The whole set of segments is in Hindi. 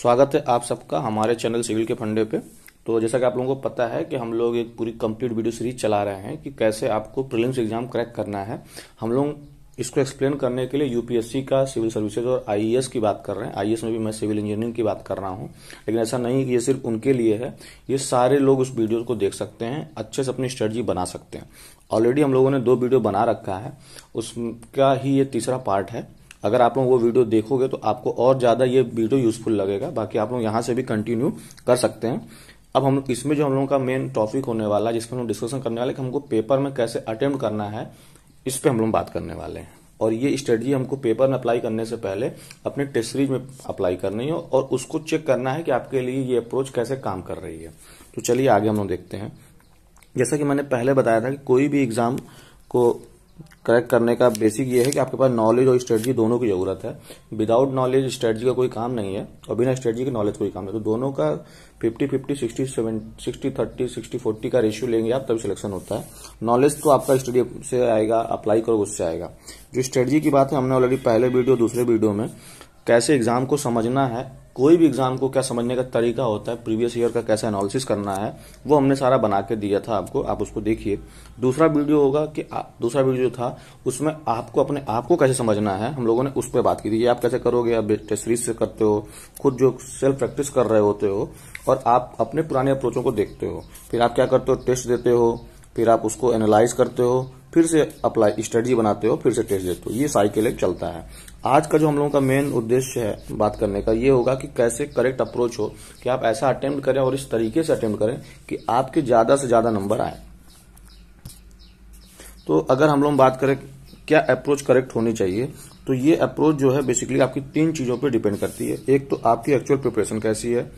स्वागत है आप सबका हमारे चैनल सिविल के फंडे पे तो जैसा कि आप लोगों को पता है कि हम लोग एक पूरी कंप्लीट वीडियो सीरीज चला रहे हैं कि कैसे आपको प्रीलिम्स एग्जाम क्रैक करना है हम लोग इसको एक्सप्लेन करने के लिए यूपीएससी का सिविल सर्विसेज और आईएएस e की बात कर रहे हैं आईएएस e में भी मैं सिविल इंजीनियरिंग की बात कर रहा हूं लेकिन ऐसा नहीं कि ये सिर्फ उनके लिए है ये सारे लोग उस वीडियो को देख सकते हैं अच्छे से अपनी स्ट्रेटजी बना सकते हैं ऑलरेडी हम लोगों ने दो वीडियो बना रखा है उसका ही ये तीसरा पार्ट है अगर आप लोग वो वीडियो देखोगे तो आपको और ज़्यादा ये वीडियो यूजफुल लगेगा बाकी आप लोग यहां से भी कंटिन्यू कर सकते हैं अब हम लोग इसमें जो हम लोगों का मेन टॉपिक होने वाला है जिसमें हम लोग डिस्कशन करने वाले कि हमको पेपर में कैसे अटेम्प्ट करना है इस पर हम लोग बात करने वाले हैं और ये स्ट्रेटजी हमको पेपर में अप्लाई करने से पहले अपने टेस्ट सीरीज में अप्लाई करनी है और उसको चेक करना है कि आपके लिए ये अप्रोच कैसे काम कर रही है तो चलिए आगे हम लोग देखते हैं जैसा कि मैंने पहले बताया था कि कोई भी एग्जाम को करेक्ट करने का बेसिक ये है कि आपके पास नॉलेज और स्ट्रेटजी दोनों की जरूरत है विदाउट नॉलेज स्ट्रेटजी का कोई काम नहीं है और बिना स्ट्रेटजी के नॉलेज कोई काम नहीं तो दोनों का fifty fifty sixty seven sixty thirty sixty forty का रेशियो लेंगे आप तभी सिलेक्शन होता है नॉलेज तो आपका स्टडी से आएगा अप्लाई करो उससे आएगा जो स्ट्रेटजी की बात है हमने ऑलरेडी पहले वीडियो दूसरे वीडियो में कैसे एग्ज़ाम को समझना है कोई भी एग्ज़ाम को क्या समझने का तरीका होता है प्रीवियस ईयर का कैसे एनालिसिस करना है वो हमने सारा बना के दिया था आपको आप उसको देखिए दूसरा वीडियो होगा कि आ, दूसरा वीडियो था उसमें आपको अपने आप को कैसे समझना है हम लोगों ने उस पर बात की थी आप कैसे करोगे आप टेस्ट सीरीज से करते हो खुद जो सेल्फ प्रैक्टिस कर रहे होते हो और आप अपने पुराने अप्रोचों को देखते हो फिर आप क्या करते हो टेस्ट देते हो फिर आप उसको एनालाइज करते हो फिर से अप्लाई स्ट्रेटजी बनाते हो फिर से टेस्ट देते हो ये साइकिल एक चलता है आज का जो हम लोगों का मेन उद्देश्य है बात करने का ये होगा कि कैसे करेक्ट अप्रोच हो कि आप ऐसा अटेम्प्ट करें और इस तरीके से अटेम्प्ट करें कि आपके ज्यादा से ज्यादा नंबर आए तो अगर हम लोग बात करें क्या अप्रोच करेक्ट होनी चाहिए तो ये अप्रोच जो है बेसिकली आपकी तीन चीजों पर डिपेंड करती है एक तो आपकी एक्चुअल प्रिपरेशन कैसी है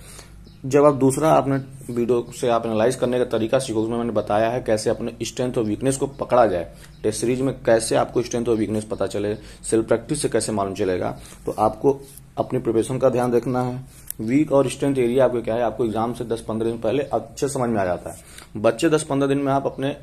जब आप दूसरा आपने वीडियो से आप एनालाइज करने का तरीका सीखो उसमें मैंने बताया है कैसे अपने स्ट्रेंथ और वीकनेस को पकड़ा जाए टेस्ट सीरीज में कैसे आपको स्ट्रेंथ और वीकनेस पता चले सेल्फ प्रैक्टिस से कैसे मालूम चलेगा तो आपको अपनी प्रिपरेशन का ध्यान रखना है वीक और स्ट्रेंथ एरिया आपको क्या है आपको एग्जाम से दस पंद्रह दिन पहले अच्छे समझ में आ जाता है बच्चे दस पंद्रह दिन में आप अपने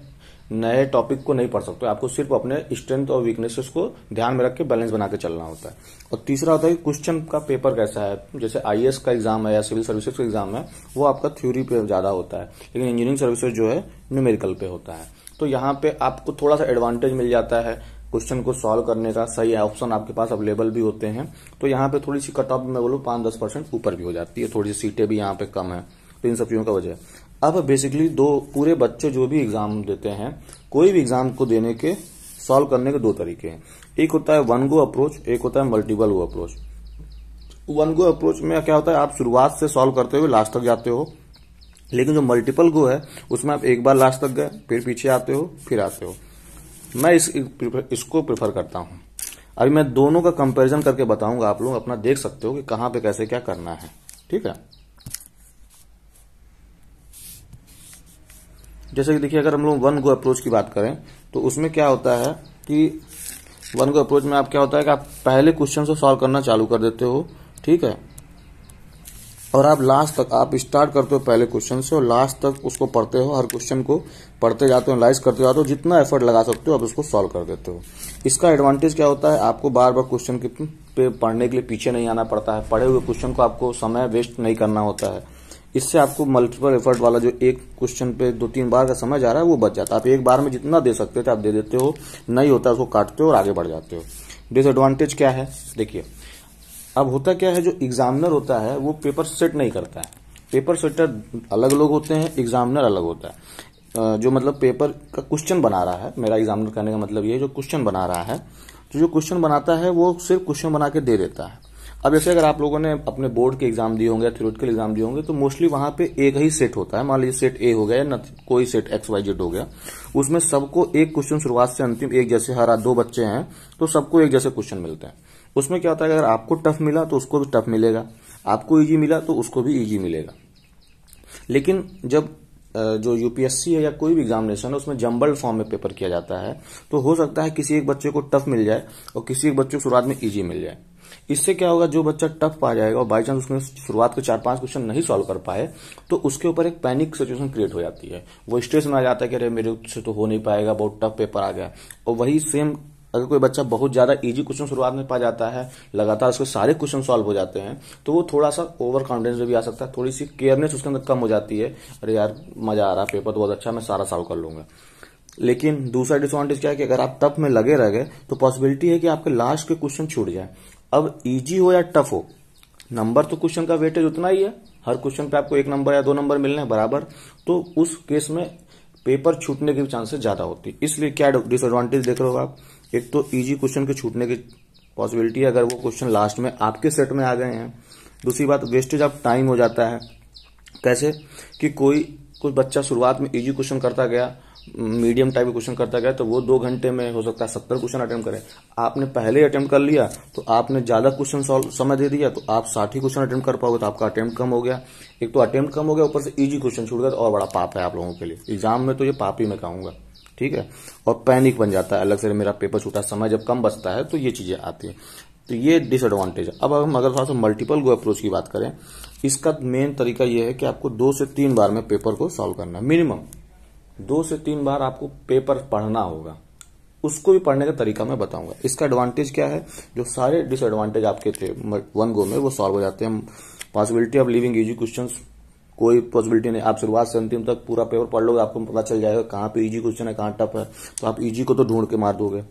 नए टॉपिक को नहीं पढ़ सकते आपको सिर्फ अपने स्ट्रेंथ और वीकनेसेस को ध्यान में रख के बैलेंस बना के चलना होता है और तीसरा होता है क्वेश्चन का पेपर कैसा है जैसे आई का एग्जाम है या सिविल सर्विसेज का एग्जाम है वो आपका थ्योरी पे ज्यादा होता है लेकिन इंजीनियरिंग सर्विसेज जो है न्यूमेरिकल पे होता है तो यहाँ पे आपको थोड़ा सा एडवांटेज मिल जाता है क्वेश्चन को सॉल्व करने का सही ऑप्शन आपके पास अवेलेबल भी होते हैं तो यहाँ पे थोड़ी सी कट ऑफ मैं बोलूँ पांच दस परसेंट ऊपर भी हो जाती है थोड़ी सी सीटें भी यहाँ पे कम है तो इन सब चीजों का वजह अब बेसिकली दो पूरे बच्चे जो भी एग्जाम देते हैं कोई भी एग्जाम को देने के सॉल्व करने के दो तरीके हैं एक होता है वन गो अप्रोच एक होता है multiple go approach one go approach में क्या होता है आप शुरुआत से सॉल्व करते हुए लास्ट तक जाते हो लेकिन जो मल्टीपल गो है उसमें आप एक बार लास्ट तक गए फिर पीछे आते हो फिर आते हो मैं इस इसको प्रेफर करता हूं अभी मैं दोनों का कंपेरिजन करके बताऊंगा आप लोग अपना देख सकते हो कि कहां पे कैसे क्या करना है ठीक है जैसे कि देखिए अगर हम लोग वन गो अप्रोच की बात करें तो उसमें क्या होता है कि वन गो अप्रोच में आप क्या होता है कि आप पहले क्वेश्चन से सॉल्व करना चालू कर देते हो ठीक है और आप लास्ट तक आप स्टार्ट करते हो पहले क्वेश्चन से और लास्ट तक उसको पढ़ते हो हर क्वेश्चन को पढ़ते जाते हो एनालाइज करते जाते हो जितना एफर्ट लगा सकते हो आप उसको सॉल्व कर देते हो इसका एडवांटेज क्या होता है आपको बार बार क्वेश्चन पे पढ़ने के लिए पीछे नहीं आना पड़ता है पढ़े हुए क्वेश्चन को आपको समय वेस्ट नहीं करना होता है इससे आपको मल्टीपल एफर्ट वाला जो एक क्वेश्चन पे दो तीन बार का समय जा रहा है वो बच जाता है आप एक बार में जितना दे सकते थे आप दे देते हो नहीं होता उसको काटते हो और आगे बढ़ जाते हो डिसएडवांटेज क्या है देखिए अब होता क्या है जो एग्जामिनर होता है वो पेपर सेट नहीं करता है पेपर सेटर अलग लोग होते हैं एग्जामिनर अलग होता है जो मतलब पेपर का क्वेश्चन बना रहा है मेरा एग्जामिनर कहने का मतलब ये जो क्वेश्चन बना रहा है तो जो क्वेश्चन बनाता है वो सिर्फ क्वेश्चन बना के दे देता है अब जैसे अगर आप लोगों ने अपने बोर्ड के एग्जाम दिए होंगे या थ्योरेटिकल एग्जाम दिए होंगे तो मोस्टली वहां पे एक ही सेट होता है मान लीजिए सेट ए हो गया या कोई सेट एक्स वाई जेड हो गया उसमें सबको एक क्वेश्चन शुरुआत से अंतिम एक जैसे हर दो बच्चे हैं तो सबको एक जैसे क्वेश्चन मिलते हैं उसमें क्या होता है अगर आपको टफ मिला तो उसको भी टफ मिलेगा आपको ईजी मिला तो उसको भी ईजी मिलेगा लेकिन जब जो यूपीएससी है या कोई भी एग्जामिनेशन है उसमें जम्बल फॉर्म में पेपर किया जाता है तो हो सकता है किसी एक बच्चे को टफ मिल जाए और किसी एक बच्चे को शुरुआत में ईजी मिल जाए इससे क्या होगा जो बच्चा टफ पा जाएगा और बाईचांस उसने शुरुआत के चार पांच क्वेश्चन नहीं सॉल्व कर पाए तो उसके ऊपर एक पैनिक सिचुएशन क्रिएट हो जाती है वो स्ट्रेस में आ जाता है कि अरे मेरे से तो हो नहीं पाएगा बहुत टफ पेपर आ गया और वही सेम अगर कोई बच्चा बहुत ज्यादा इजी क्वेश्चन शुरुआत में पा जाता है लगातार उसके सारे क्वेश्चन सॉल्व हो जाते हैं तो वो थोड़ा सा ओवर कॉन्फिडेंस भी आ सकता है थोड़ी सी केयरनेस उसके अंदर कम हो जाती है अरे यार मजा आ रहा है पेपर तो बहुत अच्छा मैं सारा सॉल्व कर लूंगा लेकिन दूसरा डिसवांटेज क्या है कि अगर आप तप में लगे रह गए तो पॉसिबिलिटी है कि आपके लास्ट के क्वेश्चन छूट जाए अब इजी हो या टफ हो नंबर तो क्वेश्चन का वेटेज उतना ही है हर क्वेश्चन पे आपको एक नंबर या दो नंबर मिलने हैं बराबर तो उस केस में पेपर छूटने के चांसेस ज्यादा होती है इसलिए क्या डिसएडवांटेज देख रहे हो आप एक तो इजी क्वेश्चन के छूटने की पॉसिबिलिटी है अगर वो क्वेश्चन लास्ट में आपके सेट में आ गए हैं दूसरी बात वेस्टेज ऑफ टाइम हो जाता है कैसे कि कोई कुछ बच्चा शुरुआत में इजी क्वेश्चन करता गया मीडियम टाइप का क्वेश्चन करता गया तो वो दो घंटे में हो सकता है सत्तर क्वेश्चन अटेम्प्ट करें आपने पहले ही अटेम्प्ट कर लिया तो आपने ज्यादा क्वेश्चन सॉल्व समय दे दिया तो आप साठ ही क्वेश्चन अटेम्प्ट कर पाओगे तो आपका अटेम्प्ट कम हो गया एक तो अटेम्प्ट कम हो गया ऊपर से इजी क्वेश्चन छूट गया तो और बड़ा पाप है आप लोगों के लिए एग्जाम में तो ये पाप ही मैं कहूंगा ठीक है और पैनिक बन जाता है अलग से मेरा पेपर छूटा समय जब कम बचता है तो ये चीजें आती हैं तो ये डिसएडवांटेज है अब हम अगर थोड़ा सा मल्टीपल गो अप्रोच की बात करें इसका मेन तरीका यह है कि आपको दो से तीन बार में पेपर को सॉल्व करना है मिनिमम दो से तीन बार आपको पेपर पढ़ना होगा उसको भी पढ़ने का तरीका मैं बताऊंगा इसका एडवांटेज क्या है जो सारे डिसएडवांटेज आपके थे वन गो में वो सॉल्व हो जाते हैं possibility of leaving easy question कोई पॉसिबिलिटी नहीं आप शुरुआत से अंतिम तक पूरा पेपर पढ़ लोगे आपको पता चल जाएगा कहाँ पे इजी क्वेश्चन है कहाँ टफ है तो आप इजी को तो ढूंढ के मार दोगे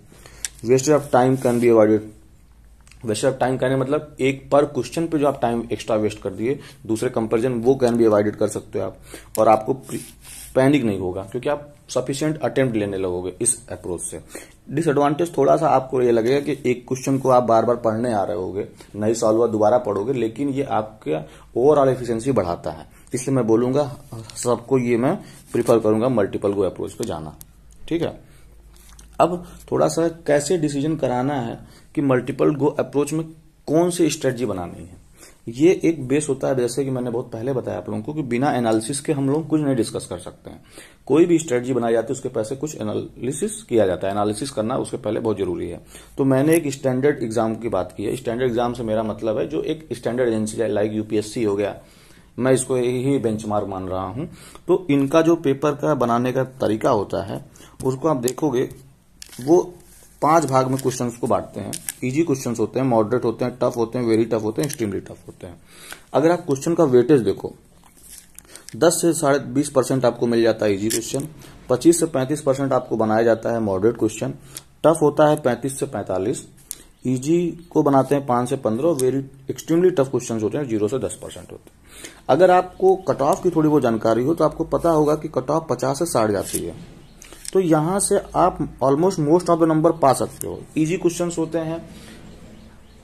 waste of time can be avoided waste of time कहने मतलब एक पर क्वेश्चन पे जो आप टाइम एक्स्ट्रा वेस्ट कर दिए दूसरे कंपेरिजन वो कैन भी अवॉइडेड कर सकते हो आप और आपको पैनिक नहीं होगा क्योंकि आप सफिशियंट अटेम्प्ट लेने लगोगे इस अप्रोच से डिसएडवांटेज थोड़ा सा आपको ये लगेगा कि एक क्वेश्चन को आप बार बार पढ़ने आ रहे होगे नहीं सॉल्व हुआ दोबारा पढ़ोगे लेकिन ये आपका ओवरऑल एफिशिएंसी बढ़ाता है इसलिए मैं बोलूंगा सबको ये मैं प्रीफर करूंगा मल्टीपल गो अप्रोच पे जाना ठीक है अब थोड़ा सा कैसे डिसीजन कराना है कि मल्टीपल गो अप्रोच में कौन सी स्ट्रेटजी बनानी है ये एक बेस होता है जैसे कि मैंने बहुत पहले बताया आप लोगों को कि बिना एनालिसिस के हम लोग कुछ नहीं डिस्कस कर सकते हैं कोई भी स्ट्रेटजी बनाई जाती है उसके पैसे कुछ एनालिसिस किया जाता है एनालिसिस करना उसके पहले बहुत जरूरी है तो मैंने एक स्टैंडर्ड एग्जाम की बात की है स्टैंडर्ड एग्जाम से मेरा मतलब है जो एक स्टैंडर्ड एजेंसी लाइक यूपीएससी हो गया मैं इसको यही बेंच मान रहा हूं तो इनका जो पेपर का बनाने का तरीका होता है उसको आप देखोगे वो पांच भाग में क्वेश्चन को बांटते हैं इजी क्वेश्चन होते हैं मॉडरेट होते हैं टफ होते हैं वेरी टफ होते हैं एक्सट्रीमली टफ होते हैं अगर आप क्वेश्चन का वेटेज देखो दस से साढ़े बीस परसेंट आपको मिल जाता है इजी क्वेश्चन पच्चीस से पैंतीस परसेंट आपको बनाया जाता है मॉडरेट क्वेश्चन टफ होता है पैंतीस से पैंतालीस ईजी को बनाते हैं पांच से पंद्रह वेरी एक्सट्रीमली टफ क्वेश्चन होते हैं जीरो से दस परसेंट होते हैं अगर आपको कट ऑफ की थोड़ी बहुत जानकारी हो तो आपको पता होगा कि कट ऑफ पचास से साठ जाती है तो यहां से आप almost most of the number पा सकते हो इजी क्वेश्चन होते हैं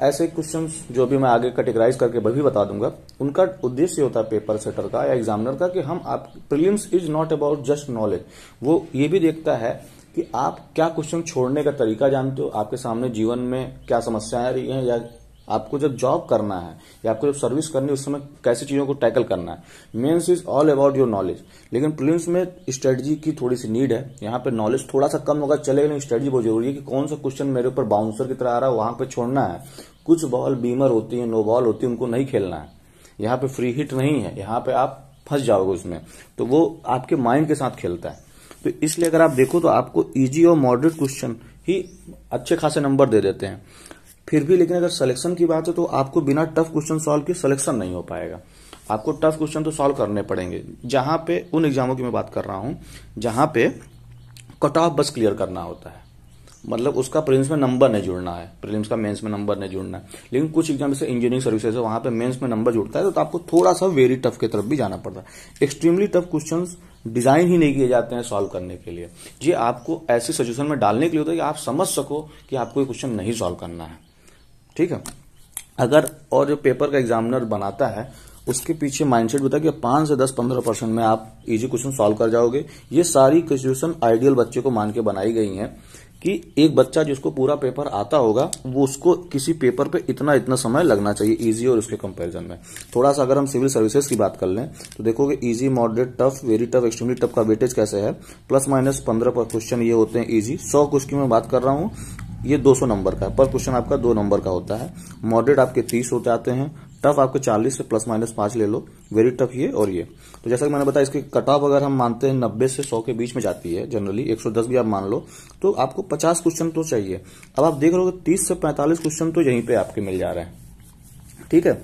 ऐसे क्वेश्चन जो भी मैं आगे कैटेगराइज करके भी बता दूंगा उनका उद्देश्य होता है पेपर सेटर का या एग्जामिनर का कि हम आप prelims is not about just knowledge वो ये भी देखता है कि आप क्या क्वेश्चन छोड़ने का तरीका जानते हो आपके सामने जीवन में क्या समस्याएं रही हैं या आपको जब जॉब करना है या आपको जब सर्विस करनी है उस समय कैसी चीज़ों को टैकल करना है mains is all about your knowledge लेकिन प्रिलिम्स में स्ट्रेटजी की थोड़ी सी नीड है यहाँ पे नॉलेज थोड़ा सा कम होगा चलेगा लेकिन स्ट्रेटजी बहुत जरूरी है कि कौन सा क्वेश्चन मेरे ऊपर बाउंसर की तरह आ रहा है वहां पर छोड़ना है कुछ बॉल बीमर होती है नो बॉल होती है उनको नहीं खेलना है यहाँ पे फ्री हिट नहीं है यहाँ पे आप फंस जाओगे उसमें तो वो आपके माइंड के साथ खेलता है तो इसलिए अगर आप देखो तो आपको इजी और मॉडरेट क्वेश्चन ही अच्छे खासे नंबर दे देते हैं फिर भी लेकिन अगर सिलेक्शन की बात है तो आपको बिना टफ क्वेश्चन सॉल्व के सिलेक्शन नहीं हो पाएगा आपको टफ क्वेश्चन तो सॉल्व करने पड़ेंगे जहां पे उन एग्जामों की मैं बात कर रहा हूं जहां पे कट ऑफ बस क्लियर करना होता है मतलब उसका प्रिलिम्स में नंबर नहीं जुड़ना है प्रिलिम्स का मेंस में नंबर नहीं जुड़ना है लेकिन कुछ एग्जाम जैसे इंजीनियरिंग सर्विसेज है वहां पे मेंस में नंबर जुड़ता है तो, तो आपको थोड़ा सा वेरी टफ की तरफ भी जाना पड़ता है एक्सट्रीमली टफ क्वेश्चन डिजाइन ही नहीं किए जाते हैं सॉल्व करने के लिए ये आपको ऐसे सजेशन में डालने के लिए होता है कि आप समझ सको कि आपको ये क्वेश्चन नहीं सॉल्व करना है ठीक है अगर और जो पेपर का एग्जामिनर बनाता है उसके पीछे माइंडसेट होता है कि पांच से दस पंद्रह परसेंट में आप इजी क्वेश्चन सॉल्व कर जाओगे ये सारी क्वेश्चन आइडियल बच्चे को मान के बनाई गई हैं कि एक बच्चा जिसको पूरा पेपर आता होगा वो उसको किसी पेपर पे इतना इतना समय लगना चाहिए इजी और उसके कंपैरिजन में थोड़ा सा अगर हम सिविल सर्विसेज की बात कर लें तो देखोगे easy moderate tough very tough extremely tough का वेटेज कैसे है प्लस माइनस पंद्रह क्वेश्चन ये होते हैं इजी सौ क्वेश्चन की बात कर रहा हूँ ये 200 नंबर का पर क्वेश्चन आपका दो नंबर का होता है मॉडरेट आपके तीस होते आते हैं टफ आपके चालीस से प्लस माइनस पांच ले लो वेरी टफ ये और ये तो जैसा कि मैंने बताया इसके कट ऑफ अगर हम मानते हैं नब्बे से सौ के बीच में जाती है जनरली एक सौ दस भी आप मान लो तो आपको पचास क्वेश्चन तो चाहिए अब आप देख रहे हो तीस से पैंतालीस क्वेश्चन तो यहीं पे आपके मिल जा रहे हैं ठीक है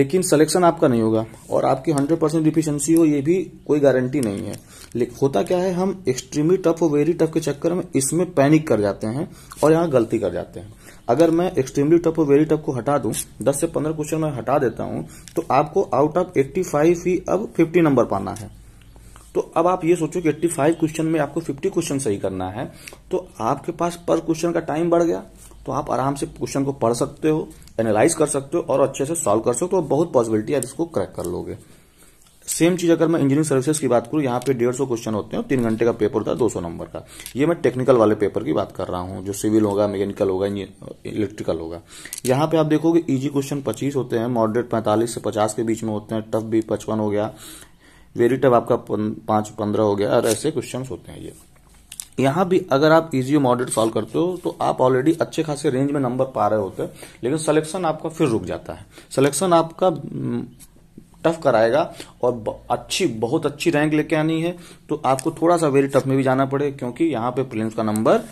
लेकिन सलेक्शन आपका नहीं होगा और आपकी हंड्रेड परसेंट डिफिशियंसी हो ये भी कोई गारंटी नहीं है लेकिन होता क्या है हम एक्सट्रीमली टफ और वेरी टफ के चक्कर में इसमें पैनिक कर जाते हैं और यहाँ गलती कर जाते हैं अगर मैं एक्सट्रीमली टफ और वेरी टफ को हटा दूं 10 से 15 क्वेश्चन मैं हटा देता हूं तो आपको आउट ऑफ 85 ही अब 50 नंबर पाना है तो अब आप ये सोचो कि 85 क्वेश्चन में आपको 50 क्वेश्चन सही करना है तो आपके पास पर क्वेश्चन का टाइम बढ़ गया तो आप आराम से क्वेश्चन को पढ़ सकते हो एनालाइज कर सकते हो और अच्छे से सॉल्व कर सकते हो तो बहुत पॉसिबिलिटी आप इसको क्रैक कर लोगे सेम चीज अगर मैं इंजीनियरिंग सर्विसेज की बात करूँ यहाँ पे डेढ़ सौ क्वेश्चन होते हैं तीन घंटे का पेपर था दो सौ नंबर का ये मैं टेक्निकल वाले पेपर की बात कर रहा हूँ जो सिविल होगा मैकेनिकल होगा इलेक्ट्रिकल होगा यहाँ पे आप देखोगे इजी क्वेश्चन पच्चीस होते हैं मॉडरेट पैंतालीस से पचास के बीच में होते हैं टफ भी पचपन हो गया वेरी टफ आपका पांच पंद्रह हो गया और ऐसे क्वेश्चन होते हैं ये यहाँ भी अगर आप इजी मॉडरेट सॉल्व करते हो तो आप ऑलरेडी अच्छे खासे रेंज में नंबर पा रहे होते हैं लेकिन सिलेक्शन आपका फिर रुक जाता है सिलेक्शन आपका टफ कराएगा और अच्छी बहुत अच्छी रैंक लेके आनी है तो आपको थोड़ा सा वेरी टफ में भी जाना पड़ेगा क्योंकि यहाँ पे प्रिलिम्स का नंबर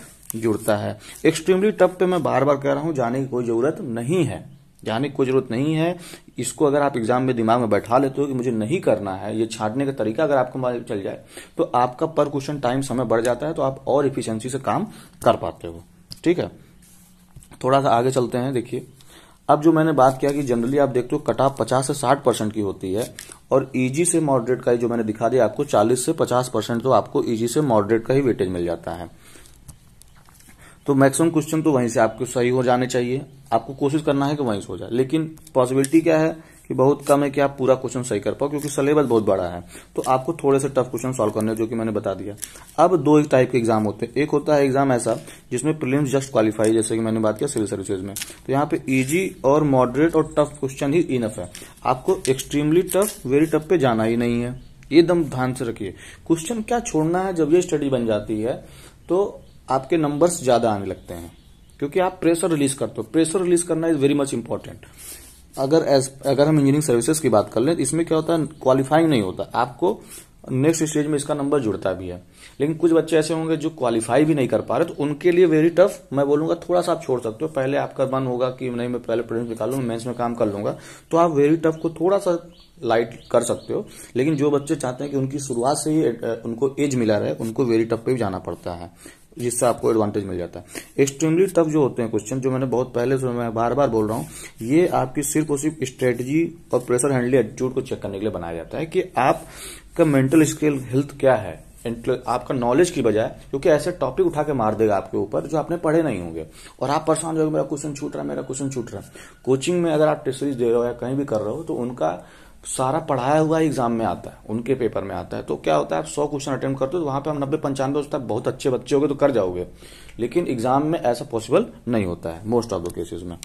जुड़ता है एक्सट्रीमली टफ पे मैं बार बार कह रहा हूँ जाने की कोई ज़रूरत नहीं है जाने की कोई ज़रूरत नहीं है इसको अगर आप एग्जाम में दिमाग में बैठा लेते हो कि मुझे नहीं करना है ये छाटने का तरीका अगर आपको मालूम चल जाए तो आपका पर क्वेश्चन टाइम समय बढ़ जाता है तो आप और इफिशियंसी से काम कर पाते हो ठीक है थोड़ा सा आगे चलते हैं देखिए अब जो मैंने बात किया कि जनरली आप देखते हो कटाप पचास से साठ परसेंट की होती है और ईजी e से मॉडरेट का जो मैंने दिखा दिया आपको चालीस से पचास परसेंट तो आपको ईजी e से मॉडरेट का ही वेटेज मिल जाता है तो मैक्सिमम क्वेश्चन तो वहीं से आपको सही हो जाने चाहिए आपको कोशिश करना है कि वहीं से हो जाए लेकिन पॉसिबिलिटी क्या है कि बहुत कम है कि आप पूरा क्वेश्चन सही कर पाओ क्योंकि सिलेबस बहुत बड़ा है तो आपको थोड़े से टफ क्वेश्चन सॉल्व करने जो कि मैंने बता दिया अब दो एक टाइप के एग्जाम होते हैं एक होता है एग्जाम ऐसा जिसमें प्रीलिम्स जस्ट क्वालिफाई जैसे कि मैंने बात किया सिविल सर्विसेज में तो यहाँ पे ईजी और मॉडरेट और टफ क्वेश्चन ही इनफ है आपको एक्सट्रीमली टफ वेरी टफ पे जाना ही नहीं है ये दम ध्यान से रखिए क्वेश्चन क्या छोड़ना है जब ये स्टडी बन जाती है तो आपके नंबर्स ज्यादा आने लगते हैं क्योंकि आप प्रेशर रिलीज करते हो प्रेशर रिलीज करना इज वेरी मच इंपॉर्टेंट अगर एस, अगर हम इंजीनियरिंग सर्विसेज की बात कर लें तो इसमें क्या होता है क्वालिफाइंग नहीं होता आपको नेक्स्ट स्टेज में इसका नंबर जुड़ता भी है लेकिन कुछ बच्चे ऐसे होंगे जो क्वालिफाई भी नहीं कर पा रहे तो उनके लिए वेरी टफ मैं बोलूंगा थोड़ा सा आप छोड़ सकते हो पहले आपका मन होगा कि नहीं मैं पहले प्रेजेंस निकालूंगा मेंस में काम कर लूंगा तो आप वेरी टफ को थोड़ा सा लाइट कर सकते हो लेकिन जो बच्चे चाहते हैं कि उनकी शुरुआत से ही उनको एज मिला रहे उनको वेरी टफ पे भी जाना पड़ता है जिससे आपको एडवांटेज मिल जाता है एक्सट्रीमली टफ जो होते हैं क्वेश्चन जो मैंने बहुत पहले से मैं बार बार बोल रहा हूँ ये आपकी सिर्फ और सिर्फ स्ट्रेटजी और प्रेशर हैंडलिंग एटीट्यूड को चेक करने के लिए बनाया जाता है कि आपका मेंटल स्किल हेल्थ क्या है आपका नॉलेज की बजाय क्योंकि ऐसे टॉपिक उठा के मार देगा आपके ऊपर जो आपने पढ़े नहीं होंगे और आप परेशान हो मेरा क्वेश्चन छूट रहा है मेरा क्वेश्चन छूट रहा है कोचिंग में अगर आप सीरीज दे रहे हो या कहीं भी कर रहे हो तो उनका सारा पढ़ाया हुआ एग्जाम में आता है उनके पेपर में आता है तो क्या होता है आप सौ क्वेश्चन अटेम्प्ट करते हो तो वहां पे हम नब्बे पंचानवे उस तक बहुत अच्छे बच्चे गए तो कर जाओगे लेकिन एग्जाम में ऐसा पॉसिबल नहीं होता है मोस्ट ऑफ द केसेस में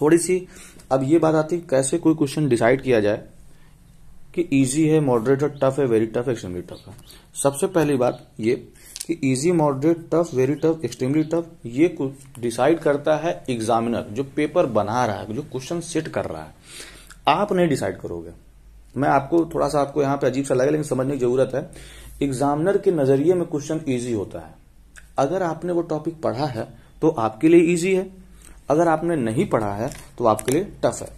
थोड़ी सी अब ये बात आती है कैसे कोई क्वेश्चन डिसाइड किया जाए कि इजी है मॉडरेट और टफ है वेरी टफ एक्सट्रीमली टफ है सबसे पहली बात ये कि easy moderate tough very tough extremely tough ये डिसाइड करता है एग्जामिनर जो पेपर बना रहा है जो क्वेश्चन सेट कर रहा है आप नहीं डिसाइड करोगे मैं आपको थोड़ा सा आपको यहां पे अजीब सा लगा लेकिन समझने की जरूरत है एग्जामिनर के नजरिए में क्वेश्चन ईजी होता है अगर आपने वो टॉपिक पढ़ा है तो आपके लिए ईजी है अगर आपने नहीं पढ़ा है तो आपके लिए टफ है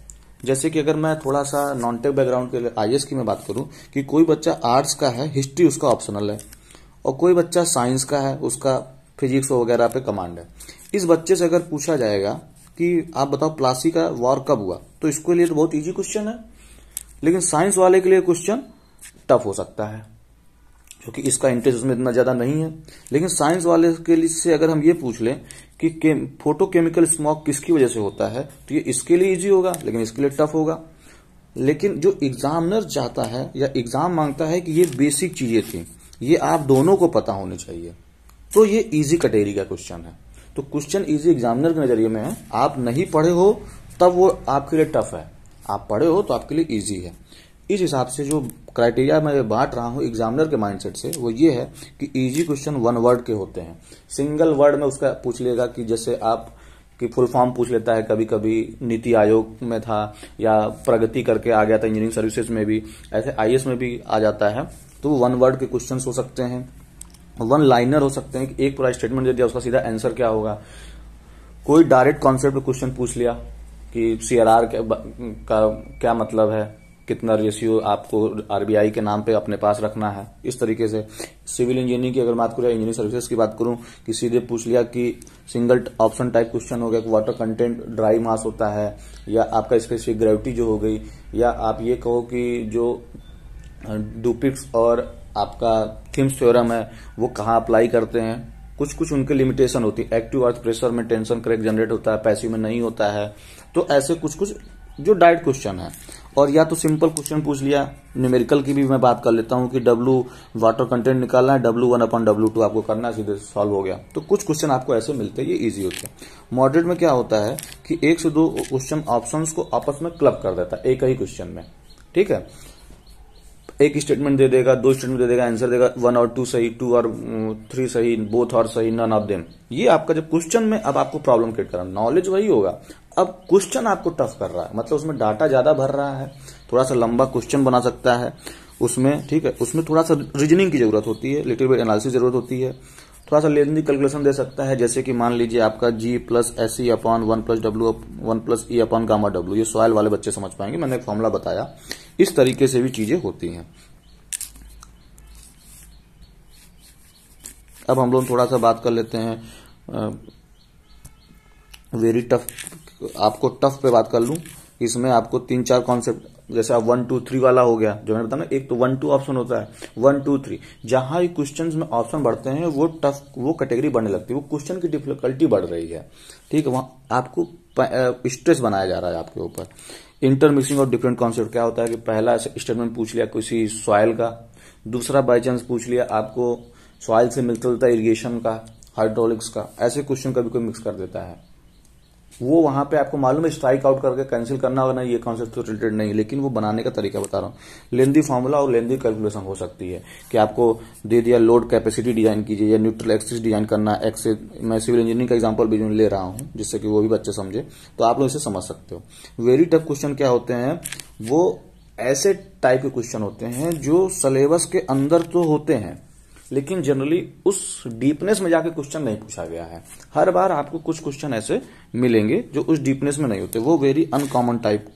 जैसे कि अगर मैं थोड़ा सा नॉन टेक बैकग्राउंड के लिए आई की मैं बात करूं कि कोई बच्चा आर्ट्स का है हिस्ट्री उसका ऑप्शनल है और कोई बच्चा साइंस का है उसका फिजिक्स वगैरह पे कमांड है इस बच्चे से अगर पूछा जाएगा कि आप बताओ प्लासी का वॉर कब हुआ तो इसके लिए तो बहुत ईजी क्वेश्चन है लेकिन साइंस वाले के लिए क्वेश्चन टफ हो सकता है क्योंकि इसका इंटरेस्ट उसमें इतना ज़्यादा नहीं है लेकिन साइंस वाले के लिए से अगर हम ये पूछ लें कि फोटोकेमिकल स्मॉक किसकी वजह से होता है तो ये इसके लिए ईजी होगा लेकिन इसके लिए टफ होगा लेकिन जो एग्जामिनर चाहता है या एग्जाम मांगता है कि ये बेसिक चीज़ें थी ये आप दोनों को पता होनी चाहिए तो ये इजी कैटेगरी का क्वेश्चन है तो क्वेश्चन इजी एग्जामिनर के नजरिए में है आप नहीं पढ़े हो तब वो आपके लिए टफ है आप पढ़े हो तो आपके लिए ईजी है इस हिसाब से जो क्राइटेरिया मैं बांट रहा हूँ एग्जामिनर के माइंडसेट से वो ये है कि इजी क्वेश्चन वन वर्ड के होते हैं सिंगल वर्ड में उसका पूछ लेगा कि जैसे आप कि फुल फॉर्म पूछ लेता है कभी कभी नीति आयोग में था या प्रगति करके आ गया था इंजीनियरिंग सर्विसेज में भी ऐसे आई में भी आ जाता है तो वन वर्ड के क्वेश्चन हो सकते हैं वन लाइनर हो सकते हैं कि एक पूरा स्टेटमेंट दे दिया उसका सीधा आंसर क्या होगा कोई डायरेक्ट कॉन्सेप्ट क्वेश्चन पूछ लिया कि सी का क्या मतलब है कितना रेशियो आपको आरबीआई के नाम पे अपने पास रखना है इस तरीके से सिविल इंजीनियरिंग की अगर बात करूँ इंजीनियरिंग सर्विसेज की बात करूँ कि सीधे पूछ लिया कि सिंगल ऑप्शन टाइप क्वेश्चन हो गया कि वाटर कंटेंट ड्राई मास होता है या आपका स्पेसिफिक ग्रेविटी जो हो गई या आप ये कहो कि जो डुपिक्स और आपका थिम्स थ्योरम है वो कहाँ अप्लाई करते हैं कुछ कुछ उनके लिमिटेशन होती है एक्टिव अर्थ प्रेशर में टेंशन क्रैक जनरेट होता है पैसिव में नहीं होता है तो ऐसे कुछ कुछ जो डाइट क्वेश्चन है और या तो सिंपल क्वेश्चन पूछ लिया न्यूमेरिकल की भी मैं बात कर लेता हूं कि डब्लू वाटर कंटेंट निकालना है W one upon W two आपको करना है सीधे सॉल्व हो गया तो कुछ क्वेश्चन आपको ऐसे मिलते हैं ये इजी होते हैं मॉडरेट में क्या होता है कि एक से दो क्वेश्चन ऑप्शन को आपस में क्लब कर देता है एक ही क्वेश्चन में ठीक है एक स्टेटमेंट दे देगा दो स्टेटमेंट दे देगा आंसर देगा वन और टू सही टू और थ्री सही बोथ और सही नन ऑफ देम ये आपका जब क्वेश्चन में अब आपको प्रॉब्लम क्रिएट करना नॉलेज वही होगा अब क्वेश्चन आपको टफ कर रहा है मतलब उसमें डाटा ज्यादा भर रहा है थोड़ा सा लंबा क्वेश्चन बना सकता है उसमें ठीक है उसमें थोड़ा सा रीजनिंग की जरूरत होती है लिटिल एनालिसिस जरूरत होती है थोड़ा सा लेंदी कैलकुलेशन दे सकता है जैसे कि मान लीजिए आपका G plus S C upon one plus W one plus E upon gamma W ये सॉयल वाले बच्चे समझ पाएंगे मैंने एक फॉर्मूला बताया इस तरीके से भी चीजें होती हैं अब हम लोग थोड़ा सा बात कर लेते हैं वेरी टफ आपको टफ पे बात कर लूं इसमें आपको तीन चार कॉन्सेप्ट जैसे आप वन टू थ्री वाला हो गया जो मैंने बताया ना एक तो वन टू ऑप्शन होता है वन टू थ्री जहां क्वेश्चन में ऑप्शन बढ़ते हैं वो टफ वो कैटेगरी बढ़ने लगती है वो क्वेश्चन की डिफिकल्टी बढ़ रही है ठीक है वहां आपको स्ट्रेस बनाया जा रहा है आपके ऊपर इंटरमिक्सिंग और डिफरेंट कॉन्सेप्ट क्या होता है कि पहला स्टेटमेंट पूछ लिया किसी सॉयल का दूसरा बाई चांस पूछ लिया आपको सॉयल से मिलता जुलता इरिगेशन का हाइड्रोलिक्स का ऐसे क्वेश्चन कभी कोई मिक्स कर देता है वो वहां पे आपको मालूम है स्ट्राइक आउट करके कैंसिल करना ना ये कॉन्सेप्ट तो रिलेटेड नहीं है लेकिन वो बनाने का तरीका बता रहा हूँ लेंदी फॉर्मूला और लेंदी कैलकुलेशन हो सकती है कि आपको दे दिया लोड कैपेसिटी डिजाइन कीजिए या न्यूट्रल एक्सिस डिजाइन करना एक्से मैं सिविल इंजीनियरिंग का एग्जाम्पल भी ले रहा हूँ जिससे कि वो भी बच्चे समझे तो आप लोग इसे समझ सकते हो वेरी टफ क्वेश्चन क्या होते हैं वो ऐसे टाइप के क्वेश्चन होते हैं जो सिलेबस के अंदर तो होते हैं लेकिन जनरली उस डीपनेस में जाके क्वेश्चन नहीं पूछा गया है हर बार आपको कुछ क्वेश्चन ऐसे मिलेंगे जो उस डीपनेस में नहीं होते वो वेरी अनकॉमन टाइप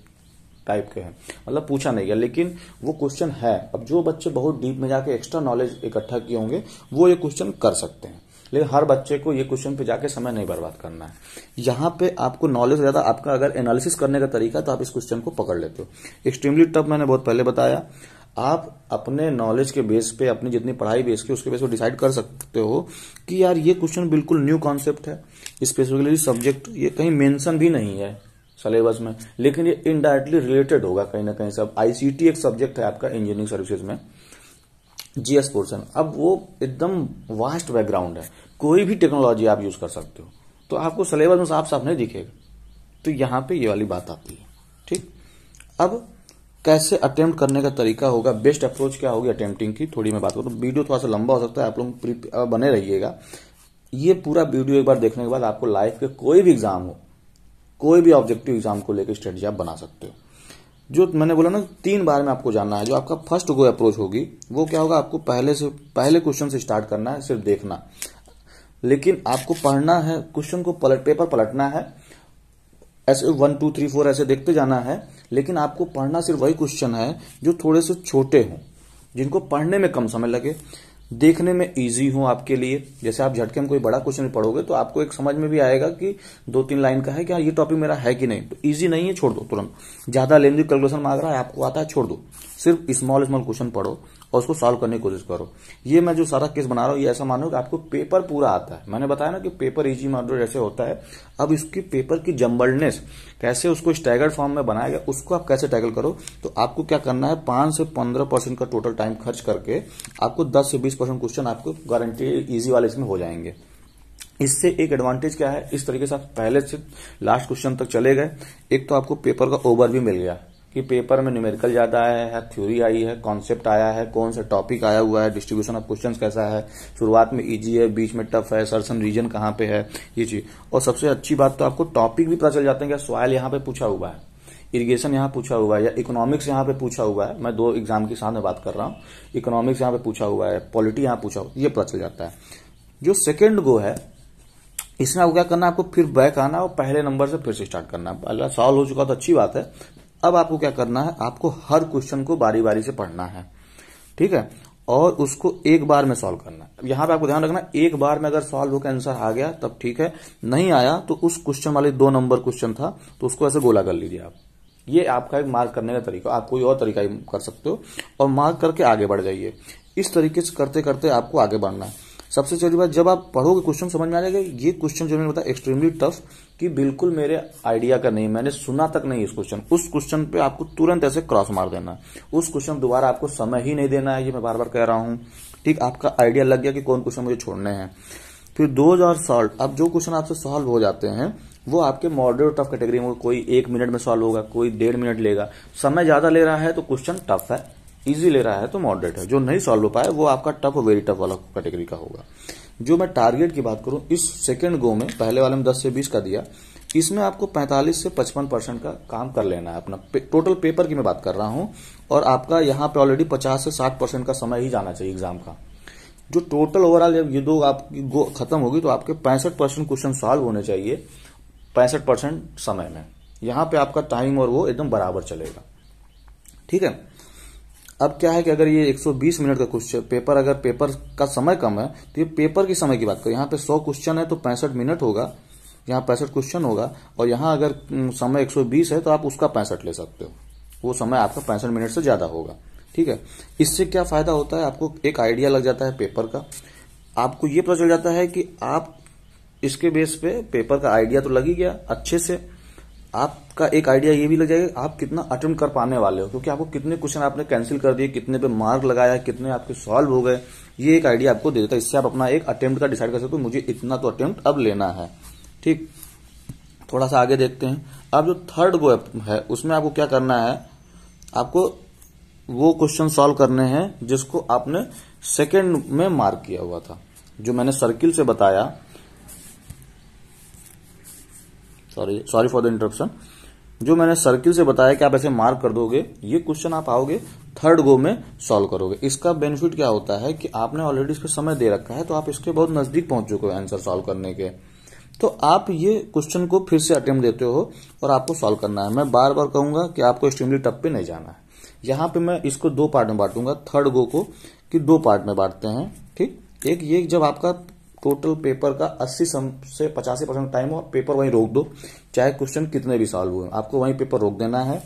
टाइप के हैं मतलब पूछा नहीं गया लेकिन वो क्वेश्चन है अब जो बच्चे बहुत डीप में जाके एक्स्ट्रा नॉलेज इकट्ठा किए होंगे वो ये क्वेश्चन कर सकते हैं लेकिन हर बच्चे को ये क्वेश्चन पे जाके समय नहीं बर्बाद करना है यहाँ पे आपको नॉलेज ज्यादा आपका अगर एनालिसिस करने का तरीका तो आप इस क्वेश्चन को पकड़ लेते हो एक्सट्रीमली टफ मैंने बहुत पहले बताया आप अपने नॉलेज के बेस पे अपनी जितनी पढ़ाई बेस की उसके बेस पे डिसाइड कर सकते हो कि यार ये क्वेश्चन बिल्कुल न्यू कॉन्सेप्ट है स्पेसिफिकली सब्जेक्ट ये कहीं मेंशन भी नहीं है सिलेबस में लेकिन ये इनडायरेक्टली रिलेटेड होगा कहीं ना कहीं सब आईसीटी एक सब्जेक्ट है आपका इंजीनियरिंग सर्विसेज में जीएस पोर्सन अब वो एकदम वास्ट बैकग्राउंड है कोई भी टेक्नोलॉजी आप यूज कर सकते हो तो आपको सिलेबस में साफ साफ नहीं दिखेगा तो यहां पे ये वाली बात आती है ठीक अब कैसे अटेम्प्ट करने का तरीका होगा बेस्ट अप्रोच क्या होगी अटेम्प्टिंग की थोड़ी मैं बात करूँ तो वीडियो थोड़ा सा लंबा हो सकता है आप लोग बने रहिएगा ये पूरा वीडियो एक बार देखने के बाद आपको लाइफ के कोई भी एग्जाम हो कोई भी ऑब्जेक्टिव एग्जाम को लेकर स्ट्रेटेजी आप बना सकते हो जो मैंने बोला ना तीन बार में आपको जानना है जो आपका फर्स्ट गो अप्रोच होगी वो क्या होगा आपको पहले से पहले क्वेश्चन से स्टार्ट करना है सिर्फ देखना लेकिन आपको पढ़ना है क्वेश्चन को पलट पेपर पलटना है ऐसे वन टू थ्री फोर ऐसे देखते जाना है लेकिन आपको पढ़ना सिर्फ वही क्वेश्चन है जो थोड़े से छोटे हों जिनको पढ़ने में कम समय लगे देखने में इजी हो आपके लिए जैसे आप झटके में कोई बड़ा क्वेश्चन पढ़ोगे तो आपको एक समझ में भी आएगा कि दो तीन लाइन का है कि ये टॉपिक मेरा है कि नहीं तो इजी नहीं है छोड़ दो तुरंत ज्यादा लेंदी कैलकुलेशन मांग रहा है आपको आता है छोड़ दो सिर्फ स्मॉल स्मॉल क्वेश्चन पढ़ो और उसको सॉल्व करने की कोशिश करो ये मैं जो सारा केस बना रहा हूँ ये ऐसा मानो कि आपको पेपर पूरा आता है मैंने बताया ना कि पेपर इजी मॉडल जैसे होता है अब इसके पेपर की जम्बलनेस कैसे उसको स्टैगर्ड फॉर्म में बनाया गया उसको आप कैसे टैगल करो तो आपको क्या करना है पांच से पंद्रह परसेंट का टोटल टाइम खर्च करके आपको दस से बीस परसेंट क्वेश्चन आपको गारंटी ईजी वाले इसमें हो जाएंगे इससे एक एडवांटेज क्या है इस तरीके से आप पहले से लास्ट क्वेश्चन तक चले गए एक तो आपको पेपर का ओवरव्यू मिल गया कि पेपर में न्यूमेरिकल ज़्यादा आया है थ्योरी आई है कॉन्सेप्ट आया है कौन सा टॉपिक आया हुआ है डिस्ट्रीब्यूशन ऑफ क्वेश्चंस कैसा है शुरुआत में इजी है बीच में टफ है सर्सन रीजन कहाँ पे है ये चीज़ और सबसे अच्छी बात तो आपको टॉपिक भी पता चल जाता है कि सॉयल यहाँ पे पूछा हुआ है इरिगेशन यहाँ पूछा हुआ है या इकोनॉमिक्स यहाँ पे पूछा हुआ है मैं दो एग्जाम के साथ में बात कर रहा हूँ इकोनॉमिक्स यहाँ पे पूछा हुआ है पॉलिटी यहाँ पूछा हुआ ये पता चल जाता है जो सेकेंड गो है इसमें आपको क्या करना है आपको फिर बैक आना और पहले नंबर से फिर से स्टार्ट करना पहला सॉल्व हो चुका तो अच्छी बात है अब आपको क्या करना है आपको हर क्वेश्चन को बारी बारी से पढ़ना है ठीक है और उसको एक बार में सॉल्व करना है यहां पे आपको ध्यान रखना एक बार में अगर सॉल्व होकर आंसर आ गया तब ठीक है नहीं आया तो उस क्वेश्चन वाले दो नंबर क्वेश्चन था तो उसको ऐसे गोला कर लीजिए आप ये आपका एक मार्क करने का तरीका आप कोई और तरीका कर सकते हो और मार्क करके आगे बढ़ जाइए इस तरीके से करते करते आपको आगे बढ़ना है सबसे छोटी बात जब आप पढ़ोगे क्वेश्चन समझ में आ जाएगा ये क्वेश्चन जो मैंने बताया एक्सट्रीमली टफ कि बिल्कुल मेरे आइडिया का नहीं मैंने सुना तक नहीं इस क्वेश्चन उस क्वेश्चन पे आपको तुरंत ऐसे क्रॉस मार देना उस क्वेश्चन दोबारा आपको समय ही नहीं देना है ये मैं बार बार कह रहा हूँ ठीक आपका आइडिया लग गया कि कौन क्वेश्चन मुझे छोड़ने हैं फिर दो हजार सॉल्व अब जो क्वेश्चन आपसे सॉल्व हो जाते हैं वो आपके मॉडरेट टफ कैटेगरी में कोई एक मिनट में सॉल्व होगा कोई डेढ़ मिनट लेगा समय ज्यादा ले रहा है तो क्वेश्चन टफ है इजी ले रहा है तो मॉडरेट है जो नहीं सॉल्व हो पाए वो आपका टफ और वेरी टफ वाला कैटेगरी का होगा जो मैं टारगेट की बात करूं इस सेकेंड गो में पहले वाले में 10 से 20 का दिया इसमें आपको 45 से 55 परसेंट का काम कर लेना है अपना पे, टोटल पेपर की मैं बात कर रहा हूं और आपका यहां पे ऑलरेडी 50 से 60 परसेंट का समय ही जाना चाहिए एग्जाम का जो टोटल ओवरऑल जब ये दो आपकी गो खत्म होगी तो आपके पैंसठ परसेंट क्वेश्चन सॉल्व होने चाहिए पैंसठ परसेंट समय में यहां पे आपका टाइम और वो एकदम बराबर चलेगा ठीक है अब क्या है कि अगर ये 120 मिनट का क्वेश्चन पेपर अगर पेपर का समय कम है तो ये पेपर की समय की बात करें यहाँ पे 100 क्वेश्चन है तो पैंसठ मिनट होगा यहाँ पैंसठ क्वेश्चन होगा और यहाँ अगर समय 120 है तो आप उसका पैंसठ ले सकते हो वो समय आपका पैंसठ मिनट से ज़्यादा होगा ठीक है इससे क्या फ़ायदा होता है आपको एक आइडिया लग जाता है पेपर का आपको ये पता चल जाता है कि आप इसके बेस पे पेपर का आइडिया तो लग ही गया अच्छे से आपका एक आइडिया ये भी लग जाएगा आप कितना अटेम्प्ट कर पाने वाले हो क्योंकि आपको कितने क्वेश्चन आपने कैंसिल कर दिए कितने पे मार्क लगाया कितने आपके सॉल्व हो गए ये एक आइडिया आपको दे देता है इससे आप अपना एक अटेम्प्ट का डिसाइड कर सकते हो मुझे इतना तो अटेम्प्ट अब लेना है ठीक थोड़ा सा आगे देखते हैं अब जो थर्ड गो है उसमें आपको क्या करना है आपको वो क्वेश्चन सॉल्व करने हैं जिसको आपने सेकेंड में मार्क किया हुआ था जो मैंने सर्किल से बताया sorry sorry for the interruption जो मैंने सर्किल से बताया कि आप ऐसे मार्क कर दोगे ये क्वेश्चन आप आओगे थर्ड गो में सॉल्व करोगे इसका बेनिफिट क्या होता है कि आपने ऑलरेडी इस पर समय दे रखा है तो आप इसके बहुत नजदीक पहुंच चुके हो आंसर सॉल्व करने के तो आप ये क्वेश्चन को फिर से अटेम्प्ट देते हो और आपको सॉल्व करना है मैं बार बार कहूंगा कि आपको एक्सट्रीमली टप पे नहीं जाना है यहां पे मैं इसको दो पार्ट में बांटूंगा थर्ड गो को कि दो पार्ट में बांटते हैं ठीक एक ये जब आपका टोटल पेपर का 80 से पचासी परसेंट टाइम और पेपर वहीं रोक दो चाहे क्वेश्चन कितने भी सॉल्व हुए आपको वहीं पेपर रोक देना है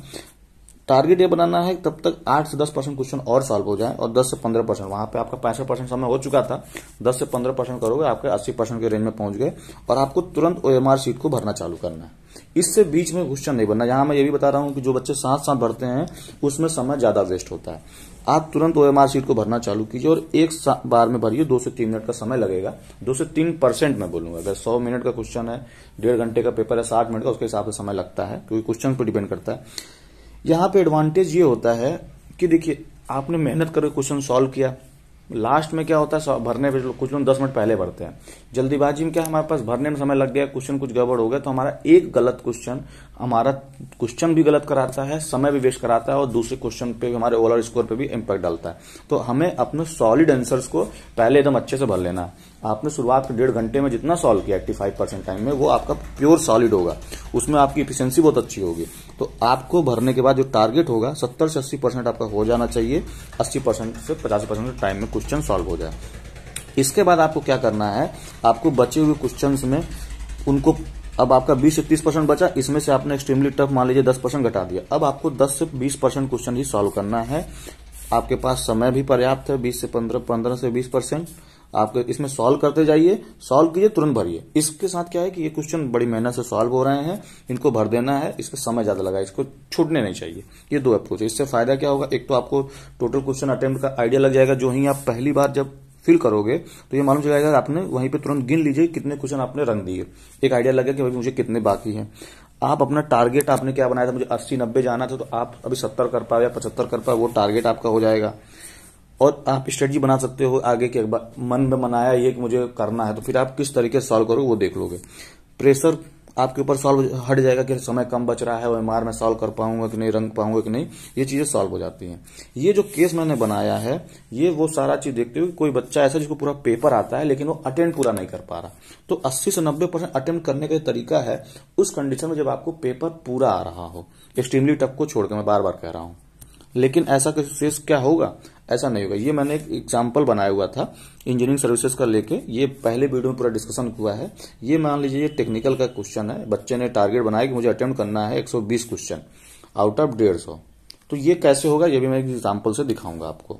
टारगेट ये बनाना है तब तक आठ से दस परसेंट क्वेश्चन और सॉल्व हो जाए और दस से पंद्रह परसेंट वहां पे आपका पैंसठ परसेंट समय हो चुका था दस से 15 परसेंट करोगे आपके अस्सी परसेंट के रेंज में पहुंच गए और आपको तुरंत ओ सीट को भरना चालू करना है इससे बीच में क्वेश्चन नहीं बनना यहां मैं ये भी बता रहा हूँ कि जो बच्चे साथ साथ भरते हैं उसमें समय ज्यादा वेस्ट होता है आप तुरंत ओ शीट को भरना चालू कीजिए और एक बार में भरिए दो से तीन मिनट का समय लगेगा दो से तीन परसेंट मैं बोलूंगा अगर सौ मिनट का क्वेश्चन है डेढ़ घंटे का पेपर है साठ मिनट का उसके हिसाब से समय लगता है क्योंकि क्वेश्चन पर डिपेंड करता है यहाँ पे एडवांटेज ये होता है कि देखिए आपने मेहनत करके क्वेश्चन सोल्व किया लास्ट में क्या होता है भरने में कुछ लोग दस मिनट पहले भरते हैं जल्दीबाजी में क्या हमारे पास भरने में समय लग गया क्वेश्चन कुछ गड़बड़ हो गया तो हमारा एक गलत क्वेश्चन हमारा क्वेश्चन भी गलत कराता है समय भी वेस्ट कराता है और दूसरे क्वेश्चन पे भी हमारे ओवरऑल स्कोर पे भी इम्पैक्ट डालता है तो हमें अपने सॉलिड आंसर्स को पहले एकदम अच्छे से भर लेना आपने शुरुआत के डेढ़ घंटे में जितना सॉल्व किया एट्टी फाइव परसेंट टाइम में वो आपका प्योर सॉलिड होगा उसमें आपकी इफिशियंसी बहुत अच्छी होगी तो आपको भरने के बाद जो टारगेट होगा सत्तर से अस्सी परसेंट आपका हो जाना चाहिए अस्सी परसेंट से पचास परसेंट टाइम में क्वेश्चन सॉल्व हो जाए इसके बाद आपको क्या करना है आपको बचे हुए क्वेश्चन में उनको अब आपका 20 से 30 परसेंट बचा इसमें से आपने एक्सट्रीमली टफ मान लीजिए 10 परसेंट घटा दिया अब आपको 10 से 20 परसेंट क्वेश्चन ही सॉल्व करना है आपके पास समय भी पर्याप्त है 20 से 15 15 से 20 परसेंट आप इसमें सॉल्व करते जाइए सॉल्व कीजिए तुरंत भरिए इसके साथ क्या है कि ये क्वेश्चन बड़ी मेहनत से सॉल्व हो रहे हैं इनको भर देना है इसमें समय ज्यादा लगा इसको छूटने नहीं चाहिए ये दो अप्रोच है इससे फायदा क्या होगा एक तो आपको टोटल क्वेश्चन अटेम्प्ट का आइडिया लग जाएगा जो ही आप पहली बार जब फिल करोगे तो ये मालूम चलेगा आपने वहीं पे तुरंत गिन लीजिए कितने क्वेश्चन आपने रंग दिए एक आइडिया लगेगा कि भाई मुझे कितने बाकी हैं आप अपना टारगेट आपने क्या बनाया था मुझे अस्सी नब्बे जाना था तो आप अभी सत्तर कर पाए या पचहत्तर कर पाए वो टारगेट आपका हो जाएगा और आप स्ट्रेटजी बना सकते हो आगे के मन में मनाया ये कि मुझे करना है तो फिर आप किस तरीके से सॉल्व करोगे वो देख लोगे प्रेशर आपके ऊपर सॉल्व हट जाएगा कि समय कम बच रहा है वो एमआर में सॉल्व कर पाऊंगा कि नहीं रंग पाऊंगा कि नहीं ये चीजें सॉल्व हो जाती हैं ये जो केस मैंने बनाया है ये वो सारा चीज देखते हुए कोई बच्चा ऐसा जिसको पूरा पेपर आता है लेकिन वो अटेंड पूरा नहीं कर पा रहा तो अस्सी से नब्बे परसेंट अटेम्प्ट करने का तरीका है उस कंडीशन में जब आपको पेपर पूरा आ रहा हो एक्सट्रीमली टफ को छोड़कर मैं बार बार कह रहा हूं लेकिन ऐसा केस क्या होगा ऐसा नहीं होगा ये मैंने एक एग्जाम्पल बनाया हुआ था इंजीनियरिंग सर्विसेज का लेके ये पहले वीडियो में पूरा डिस्कशन हुआ है ये मान लीजिए ये टेक्निकल का क्वेश्चन है बच्चे ने टारगेट बनाया कि मुझे अटेम्प्ट करना है 120 क्वेश्चन आउट ऑफ डेढ़ तो ये कैसे होगा ये भी मैं एग्जाम्पल से दिखाऊंगा आपको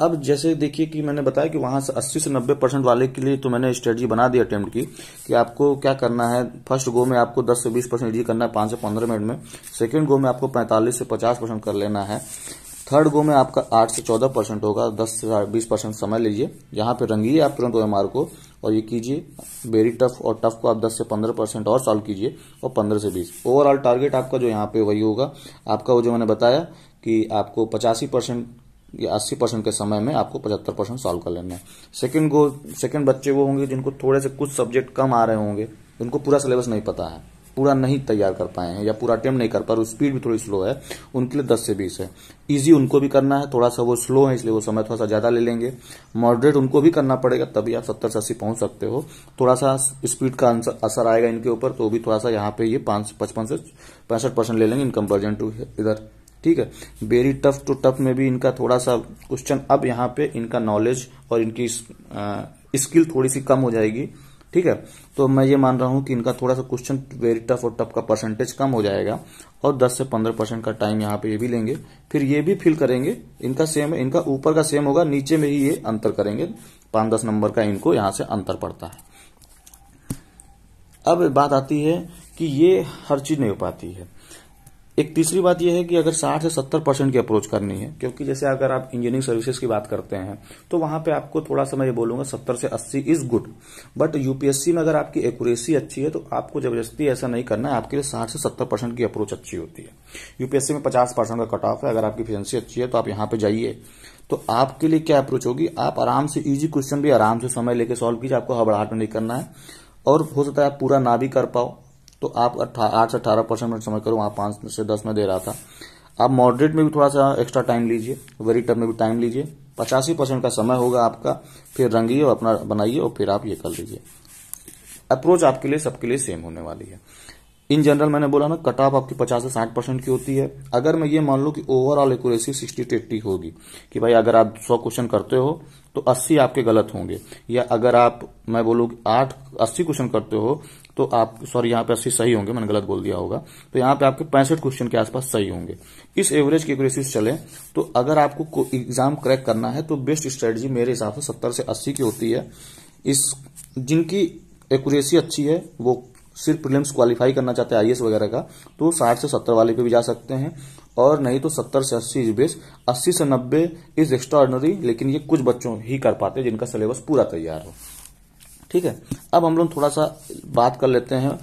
अब जैसे देखिए कि मैंने बताया कि वहां से 80 से 90 परसेंट वाले के लिए तो मैंने स्ट्रेटजी बना दी अटेम्प्ट की कि आपको क्या करना है फर्स्ट गो में आपको 10 से 20 परसेंट ये करना है पांच से पंद्रह मिनट में सेकेंड गो में आपको 45 से 50 परसेंट कर लेना है थर्ड गो में आपका 8 से 14 परसेंट होगा 10 से बीस परसेंट समय लीजिए यहाँ पे रंगिए आप तुरंत ओ को और ये कीजिए वेरी टफ और टफ को आप 10 से 15 परसेंट और सॉल्व कीजिए और 15 से 20 ओवरऑल टारगेट आपका जो यहाँ पे वही होगा आपका वो जो मैंने बताया कि आपको पचासी परसेंट ये 80 परसेंट के समय में आपको 75 परसेंट सॉल्व कर लेना है सेकंड गो सेकंड बच्चे वो होंगे जिनको थोड़े से कुछ सब्जेक्ट कम आ रहे होंगे उनको पूरा सिलेबस नहीं पता है पूरा नहीं तैयार कर पाए हैं या पूरा अटेम्प्ट नहीं कर पा रहे स्पीड भी थोड़ी स्लो है उनके लिए दस से बीस है ईजी उनको भी करना है थोड़ा सा वो स्लो है इसलिए वो समय थोड़ा सा ज़्यादा ले लेंगे मॉडरेट उनको भी करना पड़ेगा तभी आप सत्तर से अस्सी पहुंच सकते हो थोड़ा सा स्पीड का असर आएगा इनके ऊपर तो भी थोड़ा सा यहाँ पे ये पांच पचपन से पैंसठ परसेंट ले लेंगे इन कंपेरिजन टू इधर ठीक है वेरी टफ टू टफ में भी इनका थोड़ा सा क्वेश्चन अब यहाँ पे इनका नॉलेज और इनकी स्किल थोड़ी सी कम हो जाएगी ठीक है तो मैं ये मान रहा हूं कि इनका थोड़ा सा क्वेश्चन वेरी टफ और टफ का परसेंटेज कम हो जाएगा और 10 से 15 परसेंट का टाइम यहाँ पे ये भी लेंगे फिर ये भी फिल करेंगे इनका सेम इनका ऊपर का सेम होगा नीचे में ही ये अंतर करेंगे पांच दस नंबर का इनको यहां से अंतर पड़ता है अब बात आती है कि ये हर चीज नहीं हो पाती है एक तीसरी बात यह है कि अगर 60 से 70 परसेंट की अप्रोच करनी है क्योंकि जैसे अगर आप इंजीनियरिंग सर्विसेज की बात करते हैं तो वहां पे आपको थोड़ा सा मैं ये बोलूंगा 70 से 80 इज गुड बट यूपीएससी में अगर आपकी एक्यूरेसी अच्छी है तो आपको जबरदस्ती ऐसा नहीं करना है आपके लिए साठ से सत्तर परसेंट की अप्रोच अच्छी होती है यूपीएससी में पचास परसेंट का कट ऑफ है अगर आपकी फिजेंसी अच्छी है तो आप यहां पर जाइए तो आपके लिए क्या अप्रोच होगी आप आराम से ईजी क्वेश्चन भी आराम से समय लेके सॉल्व कीजिए आपको हबड़ाहट नहीं करना है और हो सकता है आप पूरा ना भी कर पाओ तो आप आठ से अठारह परसेंट मिनट समय करो वहां पांच से दस में दे रहा था आप मॉडरेट में भी थोड़ा सा एक्स्ट्रा टाइम लीजिए वेरी टर्म में भी टाइम लीजिए पचासी परसेंट का समय होगा आपका फिर रंगिए और अपना बनाइए और फिर आप ये कर लीजिए अप्रोच आपके लिए सबके लिए सेम होने वाली है इन जनरल मैंने बोला ना कट ऑफ आपकी 50 से 60 परसेंट की होती है अगर मैं ये मान लू कि overall accuracy sixty to eighty होगी कि भाई अगर आप 100 क्वेश्चन करते हो तो 80 आपके गलत होंगे या अगर आप मैं बोलूँ आठ अस्सी क्वेश्चन करते हो तो आप सॉरी यहाँ पे अस्सी सही होंगे मैंने गलत बोल दिया होगा तो यहाँ पे आपके पैंसठ क्वेश्चन के आसपास सही होंगे इस एवरेज की अगर चले तो अगर आपको एग्जाम क्रैक करना है तो बेस्ट स्ट्रेटजी मेरे हिसाब से सत्तर से अस्सी की होती है इस जिनकी एक्यूरेसी अच्छी है वो सिर्फ प्रीलिम्स क्वालिफाई करना चाहते हैं आईएएस वगैरह का तो 60 से 70 वाले पे भी जा सकते हैं और नहीं तो 70 से 80 इज बेस अस्सी से 90 इज एक्स्ट्रा ऑर्डनरी लेकिन ये कुछ बच्चों ही कर पाते हैं जिनका सिलेबस पूरा तैयार हो ठीक है अब हम लोग थोड़ा सा बात कर लेते हैं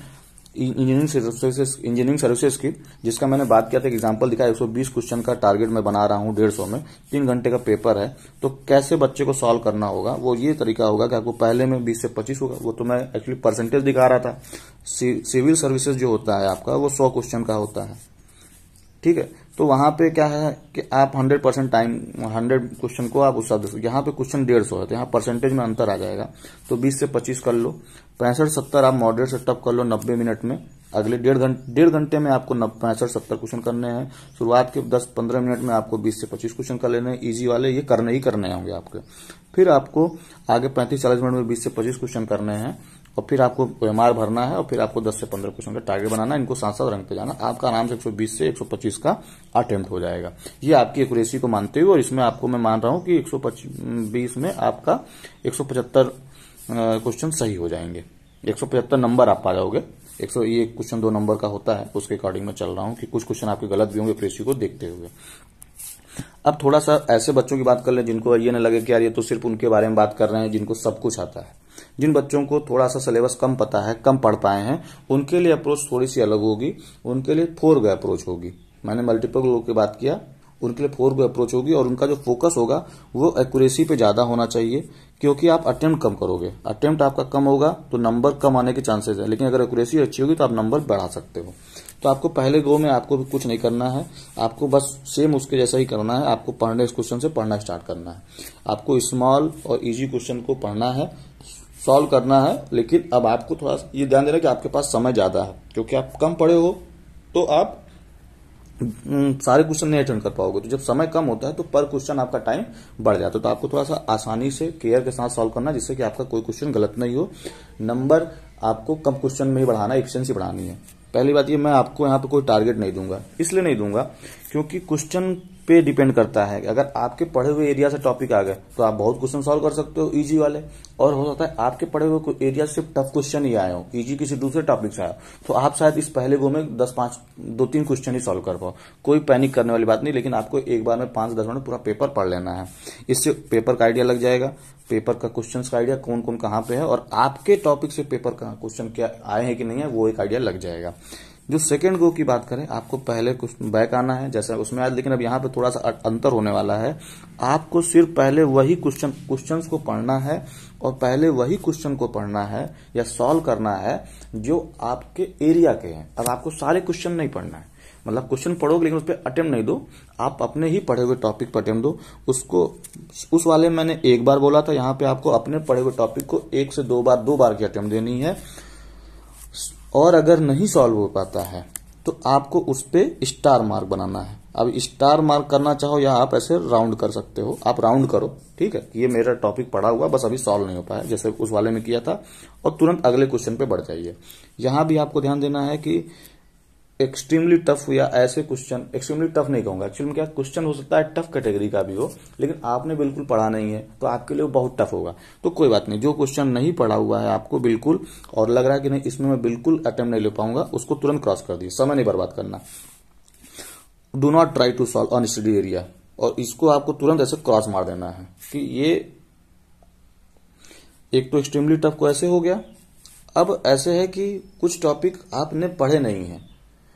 इंजीनियरिंग सर्विसेज इंजीनियरिंग सर्विसेज की जिसका मैंने बात किया था एग्जाम्पल दिखाया 120 क्वेश्चन का टारगेट मैं बना रहा हूं डेढ़ सौ में तीन घंटे का पेपर है तो कैसे बच्चे को सॉल्व करना होगा वो ये तरीका होगा कि आपको पहले में 20 से 25 होगा वो तो मैं एक्चुअली परसेंटेज दिखा रहा था सिविल सर्विसेज जो होता है आपका वो सौ क्वेश्चन का होता है ठीक है तो वहां पे क्या है कि आप hundred percent time hundred question को आप उस शब्द से यहाँ पे क्वेश्चन डेढ़ सौ है तो यहाँ परसेंटेज में अंतर आ जाएगा तो बीस से पच्चीस कर लो पैंसठ सत्तर आप मॉडरेट से टप कर लो नब्बे मिनट में अगले डेढ़ घंटे डेढ़ घंटे में आपको पैंसठ सत्तर क्वेश्चन करने हैं शुरुआत के दस पंद्रह मिनट में आपको बीस से पच्चीस क्वेश्चन कर लेने ईजी वाले ये करने ही करने होंगे आपके फिर आपको आगे पैंतीस चालीस मिनट में बीस से पच्चीस क्वेश्चन करने हैं और फिर आपको एम भरना है और फिर आपको 10 से 15 क्वेश्चन का टारगेट बनाना है इनको साथ साथ पे जाना आपका आराम से 120 से 125 का अटेम्प्ट हो जाएगा ये आपकी एक्यूरेसी को मानते हुए और इसमें आपको मैं मान रहा हूं कि 120 में आपका 175 क्वेश्चन सही हो जाएंगे 175 नंबर आप पा जाओगे सौ ये क्वेश्चन दो नंबर का होता है उसके अकॉर्डिंग में चल रहा हूँ कि कुछ क्वेश्चन आपके गलत भी होंगे प्रेसी को देखते हुए अब थोड़ा सा ऐसे बच्चों की बात कर ले जिनको ये ना लगे कि यार ये तो सिर्फ उनके बारे में बात कर रहे हैं जिनको सब कुछ आता है जिन बच्चों को थोड़ा सा सिलेबस कम पता है कम पढ़ पाए हैं उनके लिए अप्रोच थोड़ी सी अलग होगी उनके लिए फोर गो अप्रोच होगी मैंने मल्टीपल लोगों की बात किया उनके लिए फोर गो अप्रोच होगी और उनका जो फोकस होगा वो एक्यूरेसी पे ज्यादा होना चाहिए क्योंकि आप अटेम्प्ट कम करोगे अटेम्प्ट आपका कम होगा तो नंबर कम आने के चांसेस है लेकिन अगर एक्यूरेसी अच्छी होगी तो आप नंबर बढ़ा सकते हो तो आपको पहले गो में आपको भी कुछ नहीं करना है आपको बस सेम उसके जैसा ही करना है आपको पढ़ने इस क्वेश्चन से पढ़ना स्टार्ट करना है आपको स्मॉल और इजी क्वेश्चन को पढ़ना है सॉल्व करना है लेकिन अब आपको थोड़ा सा ये ध्यान देना कि आपके पास समय ज़्यादा है क्योंकि आप कम पढ़े हो तो आप हम्म, सारे क्वेश्चन नहीं अटेंड कर पाओगे तो जब समय कम होता है तो पर क्वेश्चन आपका टाइम बढ़ जाता है तो आपको थोड़ा सा आसानी से केयर के साथ सॉल्व करना जिससे कि आपका कोई क्वेश्चन गलत नहीं हो नंबर आपको कम क्वेश्चन में ही बढ़ाना एफिशिएंसी बढ़ानी है पहली बात ये मैं आपको यहाँ पे कोई टारगेट नहीं दूंगा इसलिए नहीं दूंगा क्योंकि क्वेश्चन पे डिपेंड करता है अगर आपके पढ़े हुए एरिया से टॉपिक आ गए तो आप बहुत क्वेश्चन सॉल्व कर सकते हो इजी वाले और हो सकता है आपके पढ़े हुए एरिया से टफ क्वेश्चन ही आए हो इजी किसी दूसरे टॉपिक से आए तो आप शायद इस पहले गो में दस पांच दो तीन क्वेश्चन ही सॉल्व कर पाओ कोई पैनिक करने वाली बात नहीं लेकिन आपको एक बार में पांच दस मिनट पूरा पेपर पढ़ लेना है इससे पेपर का आइडिया लग जाएगा पेपर का क्वेश्चन का आइडिया कौन कौन कहाँ पे है और आपके टॉपिक से पेपर का क्वेश्चन क्या आए हैं कि नहीं है वो एक आइडिया लग जाएगा जो सेकेंड गो की बात करें आपको पहले कुछ बैक आना है जैसा उसमें आज लेकिन अब यहाँ पे थोड़ा सा अं-, अंतर होने वाला है आपको सिर्फ पहले वही क्वेश्चन क्वेश्चन को पढ़ना है और पहले वही क्वेश्चन को पढ़ना है या सॉल्व करना है जो आपके एरिया के हैं अब आपको सारे क्वेश्चन नहीं पढ़ना है मतलब क्वेश्चन पढ़ोगे लेकिन उस पर अटेम्प नहीं दो आप अपने ही पढ़े हुए टॉपिक पर अटेम्प दो उसको उस वाले मैंने एक बार बोला था यहाँ पे आपको अपने पढ़े हुए टॉपिक को एक से दो बार दो बार की अटेम्प देनी है और अगर नहीं सॉल्व हो पाता है तो आपको उस पर स्टार मार्क बनाना है अब स्टार मार्क करना चाहो या आप ऐसे राउंड कर सकते हो आप राउंड करो ठीक है ये मेरा टॉपिक पड़ा हुआ बस अभी सॉल्व नहीं हो पाया जैसे उस वाले में किया था और तुरंत अगले क्वेश्चन पे बढ़ जाइए यहां भी आपको ध्यान देना है कि एक्सट्रीमली टफ या ऐसे क्वेश्चन एक्सट्रीमली टफ नहीं कहूंगा एक्चुअली में क्या क्वेश्चन हो सकता है टफ कैटेगरी का भी हो लेकिन आपने बिल्कुल पढ़ा नहीं है तो आपके लिए बहुत टफ होगा तो कोई बात नहीं जो क्वेश्चन नहीं पढ़ा हुआ है आपको बिल्कुल और लग रहा है कि नहीं इसमें मैं बिल्कुल अटेम्प नहीं ले पाऊंगा उसको तुरंत क्रॉस कर दिए समय नहीं बर्बाद करना do not try to solve on study area और इसको आपको तुरंत ऐसे क्रॉस मार देना है कि ये एक तो एक्सट्रीमली टफ को ऐसे हो गया अब ऐसे है कि कुछ टॉपिक आपने पढ़े नहीं है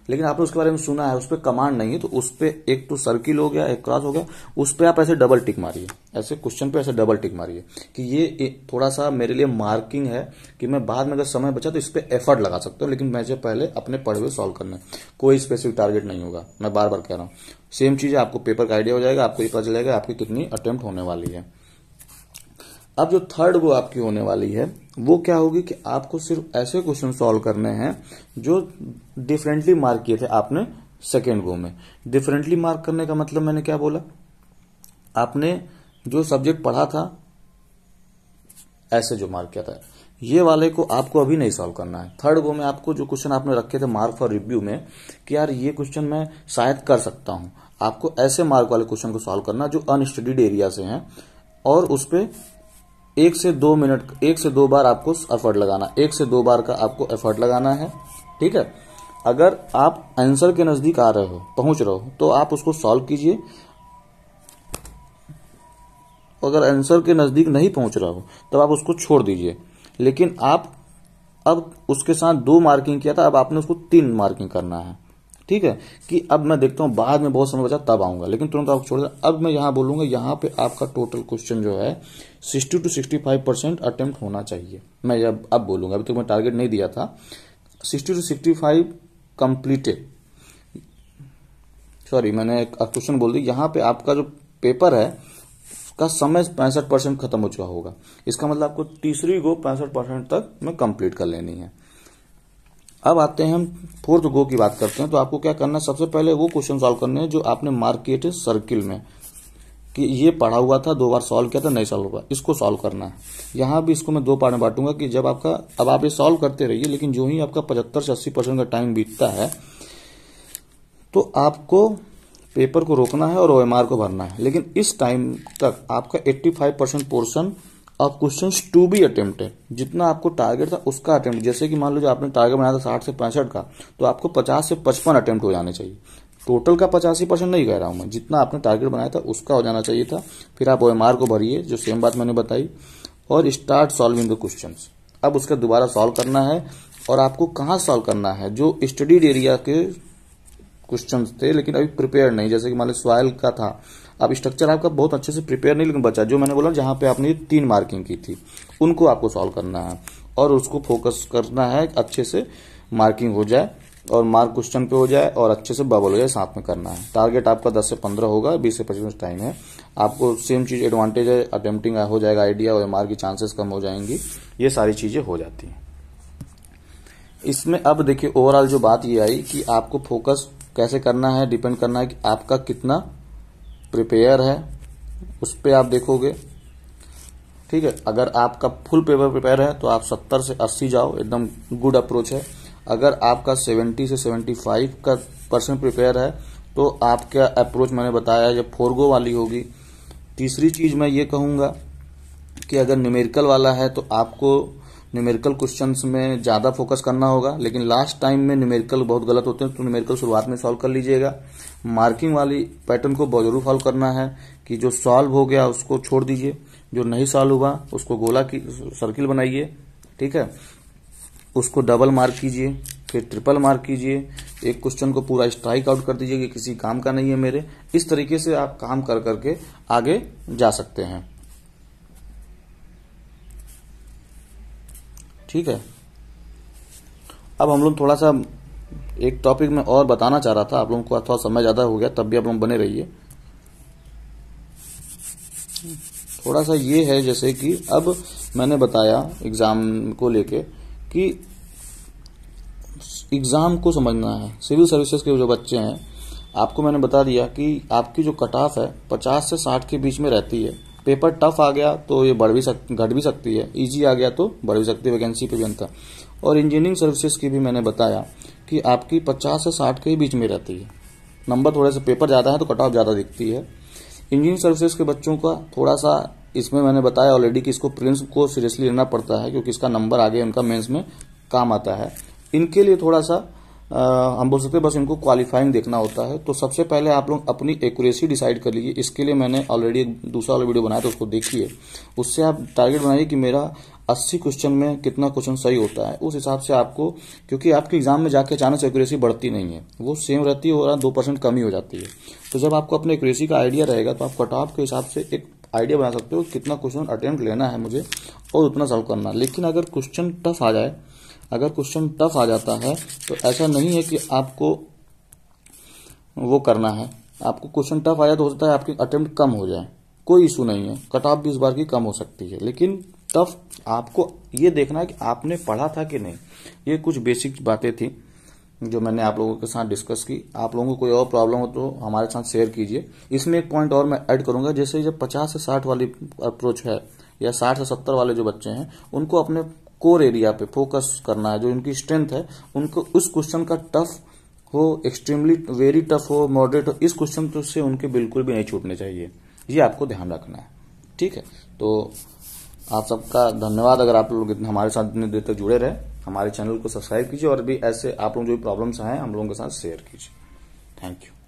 लेकिन आपने उसके बारे में सुना है उस पर कमांड नहीं है तो उस पर एक तो सर्किल हो गया एक क्रॉस हो गया उस पर आप ऐसे डबल टिक मारिए ऐसे क्वेश्चन पे ऐसे डबल टिक मारिए कि ये थोड़ा सा मेरे लिए मार्किंग है कि मैं बाद में अगर समय बचा तो इस पर एफर्ट लगा सकता हूँ लेकिन मैं जो पहले अपने पढ़े हुए सॉल्व करना है कोई स्पेसिफिक टारगेट नहीं होगा मैं बार बार कह रहा हूँ सेम चीज़ आपको पेपर का आइडिया हो जाएगा आपको ये पता चलेगा आपकी कितनी अटेम्प्ट होने वाली है अब जो थर्ड वो आपकी होने वाली है वो क्या होगी कि आपको सिर्फ ऐसे क्वेश्चन सॉल्व करने हैं जो डिफरेंटली मार्क किए थे आपने सेकेंड गो में डिफरेंटली मार्क करने का मतलब मैंने क्या बोला आपने जो सब्जेक्ट पढ़ा था ऐसे जो मार्क किया था ये वाले को आपको अभी नहीं सॉल्व करना है थर्ड गो में आपको जो क्वेश्चन आपने रखे थे मार्क फॉर रिव्यू में कि यार ये क्वेश्चन मैं शायद कर सकता हूं आपको ऐसे मार्क वाले क्वेश्चन को सॉल्व करना जो अनस्टडीड एरिया से हैं और उस पर एक से दो मिनट एक से दो बार आपको एफर्ट लगाना एक से दो बार का आपको एफर्ट लगाना है ठीक है अगर आप आंसर के नज़दीक आ रहे हो पहुंच रहे हो तो आप उसको सॉल्व कीजिए अगर आंसर के नज़दीक नहीं पहुंच रहा हो तब तो आप उसको छोड़ दीजिए लेकिन आप अब उसके साथ दो मार्किंग किया था अब आपने उसको तीन मार्किंग करना है ठीक है कि अब मैं देखता हूँ बाद में बहुत समय बचा तब आऊंगा लेकिन तुरंत आपको छोड़ अब मैं यहाँ बोलूंगा यहाँ पे आपका टोटल क्वेश्चन जो है sixty to sixty five percent attempt होना चाहिए मैं अब अब बोलूंगा अभी तो मैं टारगेट नहीं दिया था sixty to sixty five completed sorry मैंने क्वेश्चन बोल दिया यहाँ पे आपका जो पेपर है का समय पैंसठ परसेंट खत्म हो चुका होगा इसका मतलब आपको तीसरी को पैंसठ परसेंट तक में कंप्लीट कर लेनी है अब आते हैं हम फोर्थ गो की बात करते हैं तो आपको क्या करना है सबसे पहले वो क्वेश्चन सॉल्व करने हैं जो आपने मार्केट सर्किल में कि ये पढ़ा हुआ था दो बार सॉल्व किया था नहीं सॉल्व हुआ इसको सॉल्व करना है यहाँ भी इसको मैं दो पार्ट में बांटूंगा कि जब आपका अब आप ये सॉल्व करते रहिए लेकिन जो ही आपका पचहत्तर से अस्सी परसेंट का टाइम बीतता है तो आपको पेपर को रोकना है और ओ को भरना है लेकिन इस टाइम तक आपका eighty five percent portion of question to be attempted जितना आपको टारगेट था उसका अटेम्प्ट जैसे कि मान लो जो आपने टारगेट बनाया था साठ से पैंसठ का तो आपको पचास से पचपन अटेम्प्ट हो जाने चाहिए टोटल का पचासी परसेंट नहीं कह रहा हूं मैं जितना आपने टारगेट बनाया था उसका हो जाना चाहिए था फिर आप ओ को भरिए जो सेम बात मैंने बताई और स्टार्ट सॉल्विंग द क्वेश्चन अब उसका दोबारा सॉल्व करना है और आपको कहाँ सॉल्व करना है जो स्टडीड एरिया के क्वेश्चन थे लेकिन अभी प्रिपेयर नहीं जैसे कि मान लो सॉयल का था अब स्ट्रक्चर आपका बहुत अच्छे से प्रिपेयर नहीं लेकिन बचा जो मैंने बोला जहाँ पे आपने तीन मार्किंग की थी उनको आपको सॉल्व करना है और उसको फोकस करना है अच्छे से मार्किंग हो जाए और मार्क क्वेश्चन पे हो जाए और अच्छे से बबल हो जाए साथ में करना है टारगेट आपका 10 से 15 होगा 20 से 25 मिनट टाइम है आपको सेम चीज एडवांटेज है अटेम्प्टिंग हो जाएगा आइडिया और मार्क की चांसेस कम हो जाएंगी ये सारी चीजें हो जाती हैं इसमें अब देखिए ओवरऑल जो बात ये आई कि आपको फोकस कैसे करना है डिपेंड करना है कि आपका कितना प्रिपेयर है उस पर आप देखोगे ठीक है अगर आपका फुल पेपर प्रिपेयर है तो आप 70 से 80 जाओ एकदम गुड अप्रोच है अगर आपका 70 से 75 का परसेंट प्रिपेयर है तो आपका अप्रोच मैंने बताया जब फोरगो वाली होगी तीसरी चीज मैं ये कहूँगा कि अगर न्यूमेरिकल वाला है तो आपको न्यूमेरिकल क्वेश्चन में ज़्यादा फोकस करना होगा लेकिन लास्ट टाइम में न्यूमेरिकल बहुत गलत होते हैं तो न्यूमेरिकल शुरुआत में सॉल्व कर लीजिएगा मार्किंग वाली पैटर्न को जरूर फॉलो करना है कि जो सॉल्व हो गया उसको छोड़ दीजिए जो नहीं सॉल्व हुआ उसको गोला की सर्किल बनाइए ठीक है उसको डबल मार्क कीजिए फिर ट्रिपल मार्क कीजिए एक क्वेश्चन को पूरा स्ट्राइक आउट कर दीजिए कि किसी काम का नहीं है मेरे इस तरीके से आप काम कर करके आगे जा सकते हैं ठीक है अब हम लोग थोड़ा सा एक टॉपिक में और बताना चाह रहा था आप लोगों को थोड़ा समय ज़्यादा हो गया तब भी आप लोग बने रहिए थोड़ा सा ये है जैसे कि अब मैंने बताया एग्ज़ाम को लेके कि एग्ज़ाम को समझना है सिविल सर्विसेज के जो बच्चे हैं आपको मैंने बता दिया कि आपकी जो कट ऑफ है पचास से साठ के बीच में रहती है पेपर टफ आ गया तो ये बढ़ भी सक घट भी सकती है ईजी आ गया तो बढ़ भी सकती है वैकेंसी पे भी अंतर और इंजीनियरिंग सर्विसेज की भी मैंने बताया कि आपकी पचास से साठ के ही बीच में रहती है नंबर थोड़े से पेपर ज़्यादा है तो कट ऑफ ज़्यादा दिखती है इंजीनियरिंग सर्विसेज के बच्चों का थोड़ा सा इसमें मैंने बताया ऑलरेडी कि इसको प्रिंस को सीरियसली लेना पड़ता है क्योंकि इसका नंबर आगे उनका मेन्स में काम आता है इनके लिए थोड़ा सा हम बोल सकते हैं बस इनको क्वालिफाइंग देखना होता है तो सबसे पहले आप लोग अपनी एक्यूरेसी डिसाइड कर लीजिए इसके लिए मैंने ऑलरेडी एक दूसरा वाला वीडियो बनाया तो उसको देखिए उससे आप टारगेट बनाइए कि मेरा अस्सी क्वेश्चन में कितना क्वेश्चन सही होता है उस हिसाब से आपको क्योंकि आपके एग्जाम में जाके अचानक एक्यूरेसी बढ़ती नहीं है वो सेम रहती है और दो परसेंट कमी हो जाती है तो जब आपको अपने एक्यूरेसी का आइडिया रहेगा तो आप कट ऑफ के हिसाब से एक आइडिया बना सकते हो कितना क्वेश्चन अटेम्प्ट लेना है मुझे और उतना सॉल्व करना लेकिन अगर क्वेश्चन टफ आ जाए अगर क्वेश्चन टफ आ जाता है तो ऐसा नहीं है कि आपको वो करना है आपको क्वेश्चन टफ आया तो हो सकता है आपकी अटेम्प्ट कम हो जाए कोई इशू नहीं है कट ऑफ भी इस बार की कम हो सकती है लेकिन टफ आपको ये देखना है कि आपने पढ़ा था कि नहीं ये कुछ बेसिक बातें थी जो मैंने आप लोगों के साथ डिस्कस की आप लोगों को कोई और प्रॉब्लम हो तो हमारे साथ शेयर कीजिए इसमें एक पॉइंट और मैं ऐड करूंगा जैसे जब 50 से 60 वाली अप्रोच है या 60 से 70 वाले जो बच्चे हैं उनको अपने कोर एरिया पे फोकस करना है जो इनकी स्ट्रेंथ है उनको उस क्वेश्चन का टफ हो एक्सट्रीमली वेरी टफ हो मॉडरेट हो इस क्वेश्चन तो से उनके बिल्कुल भी नहीं छूटने चाहिए ये आपको ध्यान रखना है ठीक है तो आप सबका धन्यवाद अगर आप लोग हमारे साथ इतने देर तक जुड़े रहे हमारे चैनल को सब्सक्राइब कीजिए और भी ऐसे आप लोग जो प्रॉब्लम्स आए हम लोगों के साथ शेयर कीजिए थैंक यू